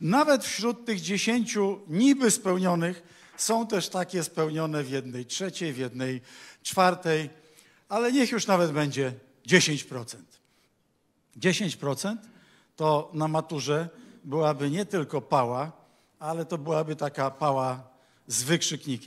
Nawet wśród tych dziesięciu niby spełnionych są też takie spełnione w jednej trzeciej, w jednej czwartej, ale niech już nawet będzie 10%. 10% to na maturze byłaby nie tylko pała, ale to byłaby taka pała z wykrzyknikiem.